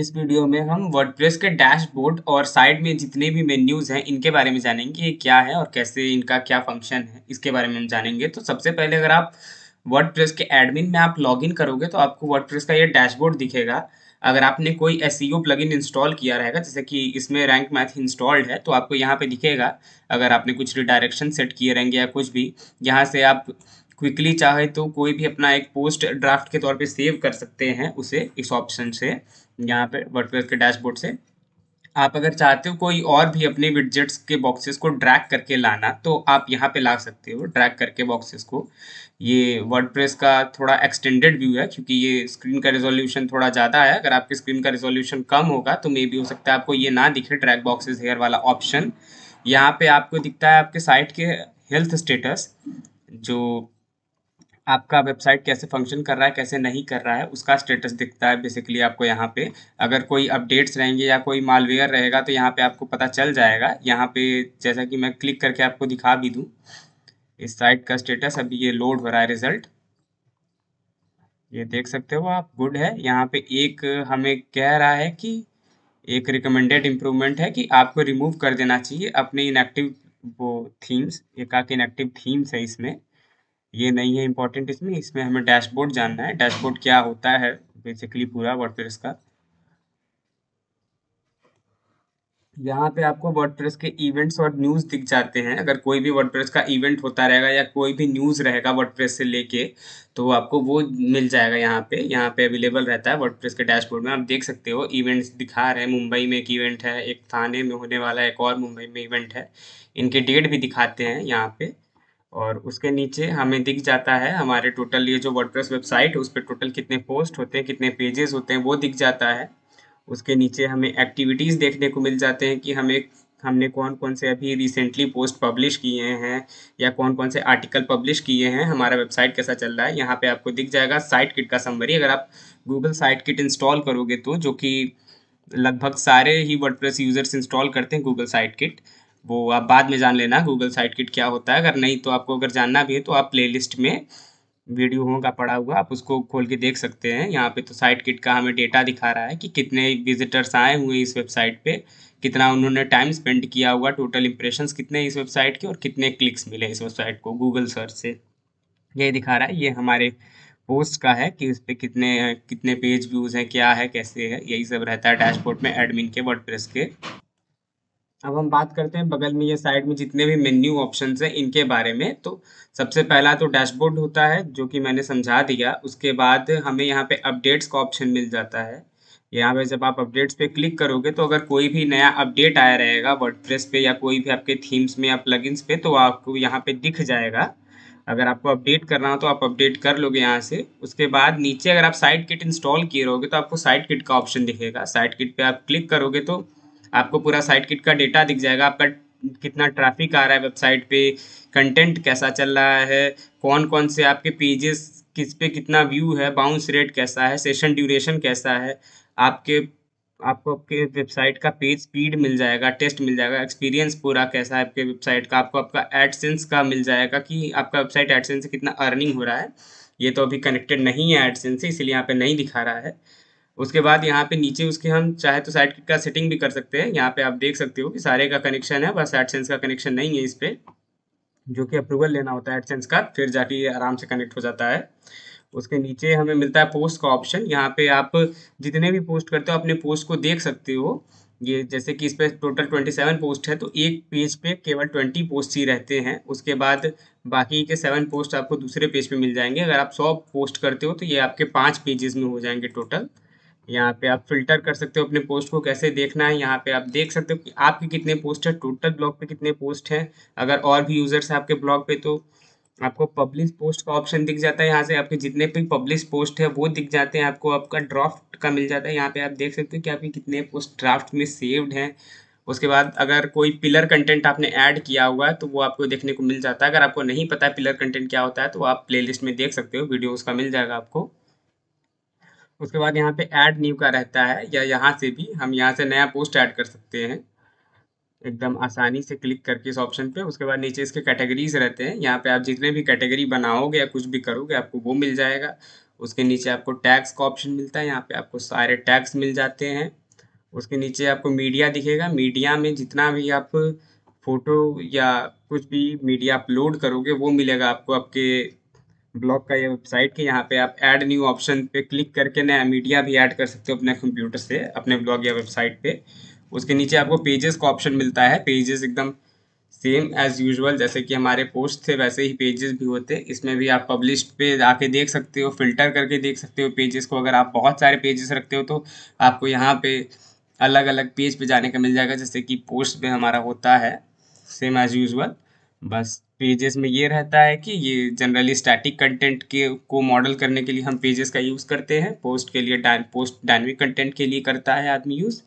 इस वीडियो में हम वर्डप्रेस के डैशबोर्ड और साइड में जितने भी मेन्यूज़ हैं इनके बारे में जानेंगे ये क्या है और कैसे इनका क्या फंक्शन है इसके बारे में हम जानेंगे तो सबसे पहले अगर आप वर्डप्रेस के एडमिन में आप लॉगिन करोगे तो आपको वर्डप्रेस का ये डैशबोर्ड दिखेगा अगर आपने कोई एस सी प्लगइन इंस्टॉल किया रहेगा जैसे कि इसमें रैंक मैथ इंस्टॉल्ड है तो आपको यहाँ पे दिखेगा अगर आपने कुछ रिडायरेक्शन सेट किए रहेंगे या कुछ भी यहाँ से आप क्विकली चाहे तो कोई भी अपना एक पोस्ट ड्राफ्ट के तौर पे सेव कर सकते हैं उसे इस ऑप्शन से यहाँ पे वर्डप्रेस के डैशबोर्ड से आप अगर चाहते हो कोई और भी अपने विडजेट्स के बॉक्सेस को ड्रैग करके लाना तो आप यहाँ पे ला सकते हो ड्रैग करके बॉक्सेस को ये वर्डप्रेस का थोड़ा एक्सटेंडेड व्यू है क्योंकि ये स्क्रीन का रिजोल्यूशन थोड़ा ज़्यादा है अगर आपकी स्क्रीन का रिजोल्यूशन कम होगा तो मे भी हो सकता है आपको ये ना दिखे ट्रैक बॉक्सेज हेयर वाला ऑप्शन यहाँ पर आपको दिखता है आपके साइट के हेल्थ स्टेटस जो आपका वेबसाइट कैसे फंक्शन कर रहा है कैसे नहीं कर रहा है उसका स्टेटस दिखता है बेसिकली आपको यहाँ पे अगर कोई अपडेट्स रहेंगे या कोई मालवेयर रहेगा तो यहाँ पे आपको पता चल जाएगा यहाँ पे जैसा कि मैं क्लिक करके आपको दिखा भी दूँ इस साइट का स्टेटस अभी ये लोड हो रहा है रिजल्ट ये देख सकते हो आप गुड है यहाँ पे एक हमें कह रहा है कि एक रिकमेंडेड इम्प्रूवमेंट है कि आपको रिमूव कर देना चाहिए अपने इनएक्टिव वो थीम्स एक आके इनएक्टिव थीम्स है इसमें ये नहीं है इम्पोर्टेंट इसमें इसमें हमें डैशबोर्ड जानना है डैशबोर्ड क्या होता है बेसिकली पूरा प्रेस का यहाँ पे आपको वर्डप्रेस के इवेंट्स और न्यूज़ दिख जाते हैं अगर कोई भी वर्डप्रेस का इवेंट होता रहेगा या कोई भी न्यूज़ रहेगा वर्डप्रेस से लेके तो आपको वो मिल जाएगा यहाँ पे यहाँ पे अवेलेबल रहता है वर्डप्रेस के डैशबोर्ड में आप देख सकते हो इवेंट्स दिखा रहे हैं मुंबई में एक इवेंट है एक थाने में होने वाला एक और मुंबई में इवेंट है इनके डेट भी दिखाते हैं यहाँ पे और उसके नीचे हमें दिख जाता है हमारे टोटल ये जो वर्डप्रेस वेबसाइट उस पर टोटल कितने पोस्ट होते हैं कितने पेजेस होते हैं वो दिख जाता है उसके नीचे हमें एक्टिविटीज़ देखने को मिल जाते हैं कि हमें हमने कौन कौन से अभी रिसेंटली पोस्ट पब्लिश किए हैं या कौन कौन से आर्टिकल पब्लिश किए हैं हमारा वेबसाइट कैसा चल रहा है यहाँ पे आपको दिख जाएगा साइट किट का समरी अगर आप गूगल साइट किट इंस्टॉल करोगे तो जो कि लगभग सारे ही वर्डप्रेस यूज़र्स इंस्टॉल करते हैं गूगल साइट किट वो आप बाद में जान लेना गूगल साइट किट क्या होता है अगर नहीं तो आपको अगर जानना भी है तो आप प्ले में वीडियो होगा पड़ा हुआ आप उसको खोल के देख सकते हैं यहाँ पे तो साइट किट का हमें डेटा दिखा रहा है कि कितने विजिटर्स आए हुए इस वेबसाइट पे कितना उन्होंने टाइम स्पेंड किया हुआ टोटल इंप्रेशंस कितने इस वेबसाइट के और कितने क्लिक्स मिले इस वेबसाइट को गूगल सर्च से ये दिखा रहा है ये हमारे पोस्ट का है कि उस पर कितने कितने पेज व्यूज़ हैं क्या है कैसे है यही सब रहता है डैशबोर्ड में एडमिन के वर्ड के अब हम बात करते हैं बगल में ये साइड में जितने भी मेन्यू ऑप्शन हैं इनके बारे में तो सबसे पहला तो डैशबोर्ड होता है जो कि मैंने समझा दिया उसके बाद हमें यहाँ पे अपडेट्स का ऑप्शन मिल जाता है यहाँ पे जब आप अपडेट्स पे क्लिक करोगे तो अगर कोई भी नया अपडेट आया रहेगा वर्डप्रेस पे या कोई भी आपके थीम्स में या प्लगइन्स पे तो आपको यहाँ पे दिख जाएगा अगर आपको अपडेट करना हो तो आप अपडेट कर लोगे यहाँ से उसके बाद नीचे अगर आप साइट किट इंस्टॉल किए रहोगे तो आपको साइट किट का ऑप्शन दिखेगा साइट किट पर आप क्लिक करोगे तो आपको पूरा साइट किट का डेटा दिख जाएगा आपका कितना ट्रैफिक आ रहा है वेबसाइट पे कंटेंट कैसा चल रहा है कौन कौन से आपके पेजेस किस पे कितना व्यू है बाउंस रेट कैसा है सेशन ड्यूरेशन कैसा है आपके आपको आपके वेबसाइट का पेज स्पीड मिल जाएगा टेस्ट मिल जाएगा एक्सपीरियंस पूरा कैसा है आपके वेबसाइट का आपको आपका एडसेंस का मिल जाएगा कि आपका वेबसाइट एडसेंस से कितना अर्निंग हो रहा है ये तो अभी कनेक्टेड नहीं है एडसेंस से इसलिए यहाँ पे नहीं दिखा रहा है उसके बाद यहाँ पे नीचे उसके हम चाहे तो साइड का सेटिंग भी कर सकते हैं यहाँ पे आप देख सकते हो कि सारे का कनेक्शन है बस एडसेंस का कनेक्शन नहीं है इस पर जो कि अप्रूवल लेना होता है एडसेंस का फिर जाके ये आराम से कनेक्ट हो जाता है उसके नीचे हमें मिलता है पोस्ट का ऑप्शन यहाँ पे आप जितने भी पोस्ट करते हो अपने पोस्ट को देख सकते हो ये जैसे कि इस पर टोटल ट्वेंटी सेवन पोस्ट है तो एक पेज पे केवल ट्वेंटी पोस्ट ही रहते हैं उसके बाद बाकी के सेवन पोस्ट आपको दूसरे पेज पे मिल जाएंगे अगर आप सौ पोस्ट करते हो तो ये आपके पाँच पेजेस में हो जाएंगे टोटल यहाँ पे आप फिल्टर कर सकते हो अपने पोस्ट को कैसे देखना है यहाँ पे आप देख सकते हो कि आपके कितने पोस्ट है टोटल ब्लॉग पे कितने पोस्ट हैं अगर और भी यूज़र्स हैं आपके ब्लॉग पे तो आपको पब्लिश पोस्ट का ऑप्शन दिख जाता है यहाँ से आपके जितने भी पब्लिश पोस्ट है वो दिख जाते हैं आपको आपका ड्राफ्ट का मिल जाता है यहाँ पे आप देख सकते हो कि आपके कितने पोस्ट ड्राफ्ट में सेव्ड हैं उसके बाद अगर कोई पिलर कंटेंट आपने ऐड किया हुआ है तो वो आपको देखने को मिल जाता है अगर आपको नहीं पता है पिलर कंटेंट क्या होता है तो आप प्लेलिस्ट में देख सकते हो वीडियो उसका मिल जाएगा आपको उसके बाद यहाँ पे ऐड न्यू का रहता है या यहाँ से भी हम यहाँ से नया पोस्ट ऐड कर सकते हैं एकदम आसानी से क्लिक करके इस ऑप्शन पे उसके बाद नीचे इसके कैटेगरीज रहते हैं यहाँ पे आप जितने भी कैटेगरी बनाओगे या कुछ भी करोगे आपको वो मिल जाएगा उसके नीचे आपको टैक्स का ऑप्शन मिलता है यहाँ पे आपको सारे टैक्स मिल जाते हैं उसके नीचे आपको मीडिया दिखेगा मीडिया में जितना भी आप फ़ोटो या कुछ भी मीडिया अपलोड करोगे वो मिलेगा आपको आपके ब्लॉग का ये वेबसाइट है यहाँ पे आप ऐड न्यू ऑप्शन पे क्लिक करके नया मीडिया भी ऐड कर सकते हो अपने कंप्यूटर से अपने ब्लॉग या वेबसाइट पे उसके नीचे आपको पेजेस का ऑप्शन मिलता है पेजेस एकदम सेम एज यूजुअल जैसे कि हमारे पोस्ट थे वैसे ही पेजेस भी होते इसमें भी आप पब्लिश पे आके देख सकते हो फिल्टर करके देख सकते हो पेजेस को अगर आप बहुत सारे पेजेस रखते हो तो आपको यहाँ पे अलग अलग पेज पे जाने का मिल जाएगा जैसे कि पोस्ट पे हमारा होता है सेम एज यूजल बस पेजेस में ये रहता है कि ये जनरली स्टैटिक कंटेंट के को मॉडल करने के लिए हम पेजेस का यूज़ करते हैं पोस्ट के लिए डाय पोस्ट डायनमिक कंटेंट के लिए करता है आदमी यूज़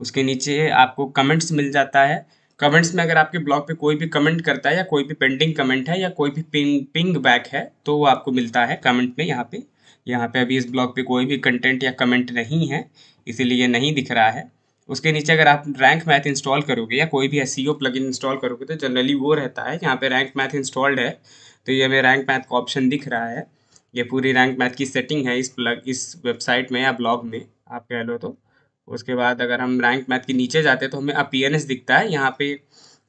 उसके नीचे आपको कमेंट्स मिल जाता है कमेंट्स में अगर आपके ब्लॉग पे कोई भी कमेंट करता है या कोई भी पेंडिंग कमेंट है या कोई भी पिंग पिंग बैक है तो वो आपको मिलता है कमेंट में यहाँ पे यहाँ पे अभी इस ब्लॉग पे कोई भी कंटेंट या कमेंट नहीं है इसीलिए नहीं दिख रहा है उसके नीचे अगर आप रैंक मैथ इंस्टॉल करोगे या कोई भी एस सी इन इंस्टॉल करोगे तो जनरली वो रहता है यहाँ पे रैंक मैथ इंस्टॉल्ड है तो ये हमें रैंक मैथ का ऑप्शन दिख रहा है ये पूरी रैंक मैथ की सेटिंग है इस प्लग इस वेबसाइट में या ब्लॉग में आप कह लो तो उसके बाद अगर हम रैंक मैथ के नीचे जाते हैं तो हमें अपीयरेंस दिखता है यहाँ पे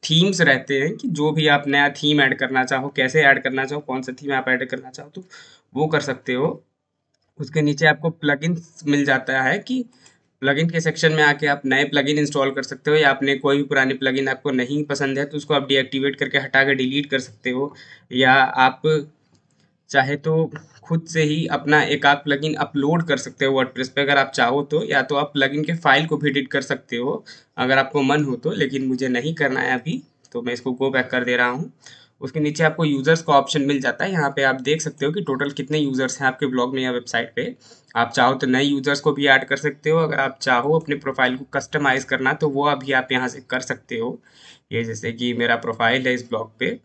थीम्स रहते हैं कि जो भी आप नया थीम ऐड करना चाहो कैसे ऐड करना चाहो कौन सा थीम आप ऐड करना चाहो तो वो कर सकते हो उसके नीचे आपको प्लगइन्स मिल जाता है कि प्लगइन के सेक्शन में आके आप नए प्लगइन इंस्टॉल कर सकते हो या आपने कोई भी पुराने प्लगइन आपको नहीं पसंद है तो उसको आप डीएक्टिवेट करके हटा कर डिलीट कर सकते हो या आप चाहे तो खुद से ही अपना एक आध प्लगइन अपलोड कर सकते हो वर्डप्रेस पे अगर आप चाहो तो या तो आप प्लगइन के फाइल को भी एडिट कर सकते हो अगर आपको मन हो तो लेकिन मुझे नहीं करना है अभी तो मैं इसको गो बैक कर दे रहा हूँ उसके नीचे आपको यूज़र्स का ऑप्शन मिल जाता है यहाँ पे आप देख सकते हो कि टोटल कितने यूज़र्स हैं आपके ब्लॉग में या वेबसाइट पे आप चाहो तो नए यूज़र्स को भी ऐड कर सकते हो अगर आप चाहो अपने प्रोफाइल को कस्टमाइज़ करना तो वो अभी आप यहाँ से कर सकते हो ये जैसे कि मेरा प्रोफाइल है इस ब्लॉग पर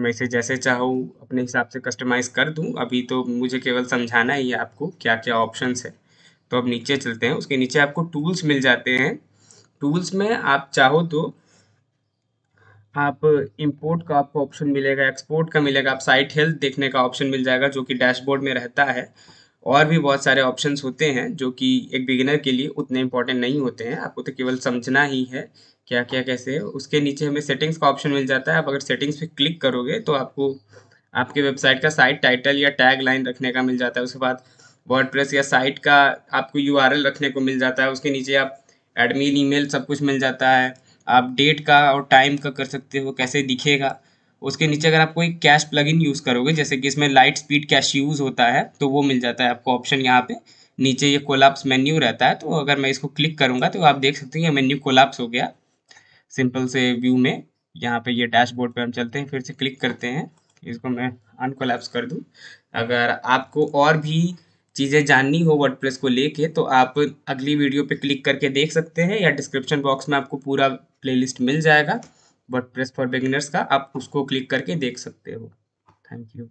मैं इसे जैसे चाहूँ अपने हिसाब से कस्टमाइज़ कर दूँ अभी तो मुझे केवल समझाना ही है आपको क्या क्या ऑप्शन है तो अब नीचे चलते हैं उसके नीचे आपको टूल्स मिल जाते हैं टूल्स में आप चाहो तो आप इंपोर्ट का आपको ऑप्शन मिलेगा एक्सपोर्ट का मिलेगा आप साइट हेल्थ देखने का ऑप्शन मिल जाएगा जो कि डैशबोर्ड में रहता है और भी बहुत सारे ऑप्शन होते हैं जो कि एक बिगिनर के लिए उतने इंपॉर्टेंट नहीं होते हैं आपको तो केवल समझना ही है क्या क्या कैसे है उसके नीचे हमें सेटिंग्स का ऑप्शन मिल जाता है आप अगर सेटिंग्स पे क्लिक करोगे तो आपको आपके वेबसाइट का साइट टाइटल या टैग लाइन रखने का मिल जाता है उसके बाद वर्ड या साइट का आपको यू रखने को मिल जाता है उसके नीचे आप एडमिन ईमेल सब कुछ मिल जाता है आप डेट का और टाइम का कर सकते हो कैसे दिखेगा उसके नीचे अगर आप कोई कैश प्लग इन यूज़ करोगे जैसे कि इसमें लाइट स्पीड कैश यूज़ होता है तो वो मिल जाता है आपको ऑप्शन यहाँ पे नीचे ये कोलाप्स मेन्यू रहता है तो अगर मैं इसको क्लिक करूँगा तो आप देख सकते हैं ये मेन्यू कोलाप्स हो गया सिंपल से व्यू में यहाँ पे ये डैशबोर्ड पे हम चलते हैं फिर से क्लिक करते हैं इसको मैं अनकोलैप्स कर दूँ अगर आपको और भी चीज़ें जाननी हो वर्डप्रेस को लेके तो आप अगली वीडियो पे क्लिक करके देख सकते हैं या डिस्क्रिप्शन बॉक्स में आपको पूरा प्लेलिस्ट मिल जाएगा बट प्रेस फॉर बिगिनर्स का आप उसको क्लिक करके देख सकते हो थैंक यू